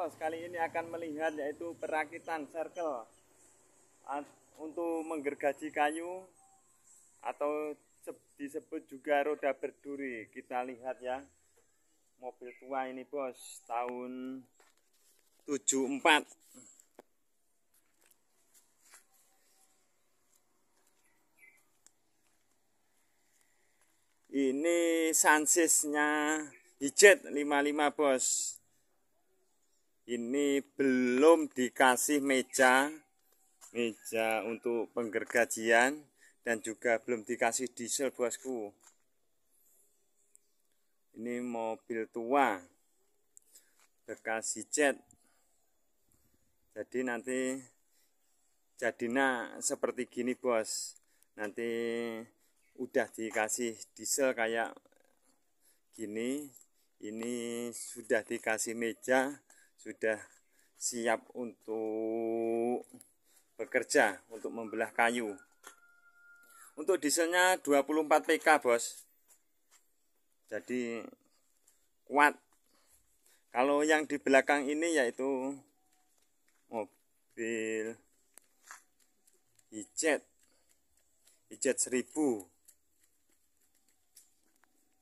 Bos, kali ini akan melihat yaitu perakitan circle untuk menggergaji kayu atau disebut juga roda berduri. Kita lihat ya. Mobil tua ini, Bos, tahun 74. Ini sansisnya Hijet 55, Bos ini belum dikasih meja meja untuk penggergajian dan juga belum dikasih diesel bosku ini mobil tua bekas jet jadi nanti jadinya seperti gini bos nanti udah dikasih diesel kayak gini ini sudah dikasih meja sudah siap untuk bekerja untuk membelah kayu. Untuk dieselnya 24 PK, Bos. Jadi kuat. Kalau yang di belakang ini yaitu mobil hijet hijet 1000.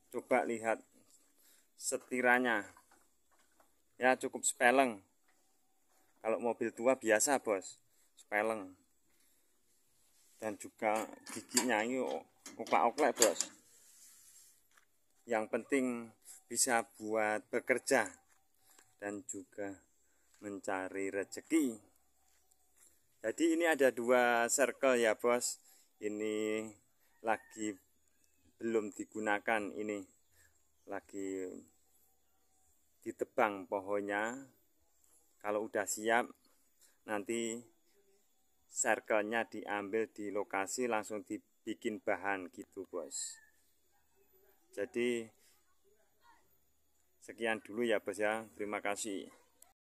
Coba lihat setirannya ya cukup speleng kalau mobil tua biasa bos speleng dan juga giginya ini oklak oklet bos yang penting bisa buat bekerja dan juga mencari rezeki jadi ini ada dua circle ya bos ini lagi belum digunakan ini lagi ditebang pohonnya kalau udah siap nanti circle-nya diambil di lokasi langsung dibikin bahan gitu bos jadi sekian dulu ya bos ya terima kasih